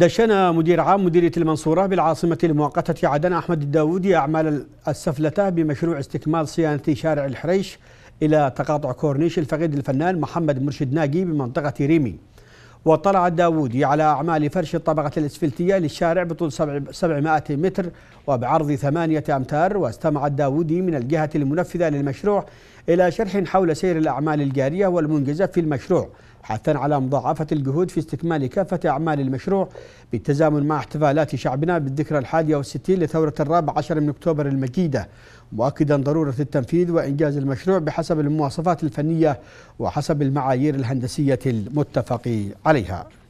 دشن مدير عام مديرية المنصورة بالعاصمة المؤقتة عدن أحمد الداودي أعمال السفلتة بمشروع استكمال صيانة شارع الحريش إلى تقاطع كورنيش الفقيد الفنان محمد مرشد ناجي بمنطقة ريمي وطلع الداوودي على أعمال فرش الطبقة الإسفلتية للشارع بطول 700 متر وبعرض ثمانية أمتار واستمع الداوودي من الجهة المنفذة للمشروع إلى شرح حول سير الأعمال الجارية والمنجزة في المشروع حثا على مضاعفة الجهود في استكمال كافة أعمال المشروع بالتزامن مع احتفالات شعبنا بالذكرى الحادية والستين لثورة الرابع عشر من أكتوبر المجيدة مؤكدا ضرورة التنفيذ وإنجاز المشروع بحسب المواصفات الفنية وحسب المعايير الهندسية المتفق عليها